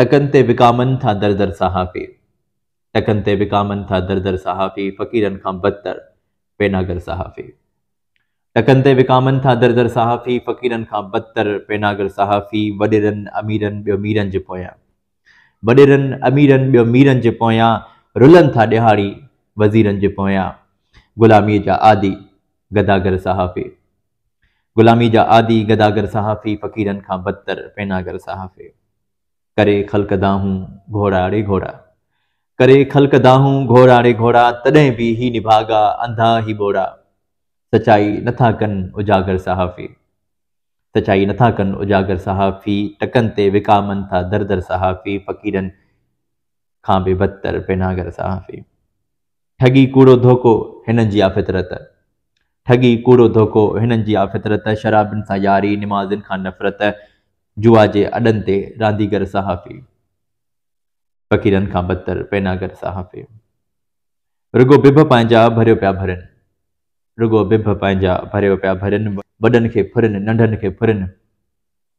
टकनते विकामन था दरदर सहाफ़ी टकनते विकामन था दरदर सहाफ़ी फ़कीरन खां बदतर पेनागर सहाफ़ी टकनते विकामन था दरदर सहाफ़ी फ़कीरनि खां बदतर पेनागर सहाफ़ी वॾेरनि अमीरन ॿियो मीरनि जे पोयां वॾेरनि अमीरनि ॿियो मीरनि जे पोयां रुलनि था दिहाड़ी वजीरन के पोयां ग़ुलामीअ जा आदि गदागर सहाफ़ी ग़ुलामी जा आदि गदागर सहाफ़ी फ़कीरनि खां बदतर पेनागर सहाफ़ी करे खलकदा घोड़ा रे घोड़ा करे खलकदा हूँ घोड़ा रे घोड़ा तदे भी ही निभागा अंधा ही बोरा सचाई नथा कन उजागर सहाफ़ी सचाई नथा कन उजागर सहाफ़ी टकन ते विकामन था दर दर सहाफ़ी फ़कीरन खां बि बदतर पेनागर सहाफ़ी ठगी कूड़ो धोखो हिननि जी आफितरत ठगी कूड़ो धोखो हिननि जी आफितरत फितरत शराबनि सां यारी निमाजन खां नफ़रत जुआ के अडन रांदीगर सहाफ़ी फ़कीर का बदतर पैनागर सहाफ़ी रुगो बिभ पंहिंजा भर पाया भरन रुगो बिभ पंहिंजा भर पाया भरन वडन के फुरन नंढन के फुरन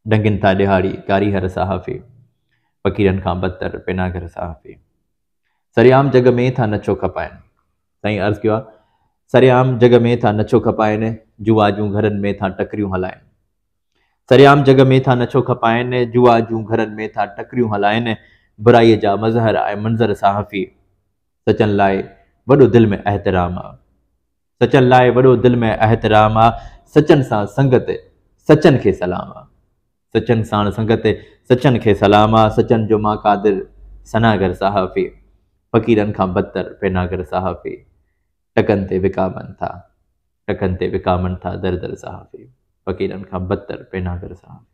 डंगन था ॾिहाड़ी कारीहर सहाफ़ी फ़कीर का बदतर पैनागर सहाफ़ी सरेआम जग में था नचो खपायन सही अर्ज किया आहे जग में था नचो खपायन जुआ जो घर में था टकरू हलायन सरेआम जग में था नछो खपाइनि जुआ जूं घर में था टकरू हलाइनि बुराई जा मज़हर आए मंज़र साहफ़ी सचन लाए वो दिल में अहतराम सचन सचनि वो दिल में अहतराम सचन सा संगत सचन के सलाम सचन सा संगत सचन के सलाम आ सचन जो माँ कादिर सनागर सहाफ़ी फ़कीरन का बदतर पेनागर सहाफ़ी टकन ते था टकन ते था दर दर सहाफ़ी फ़कीरन का बदतर पेनागर साहब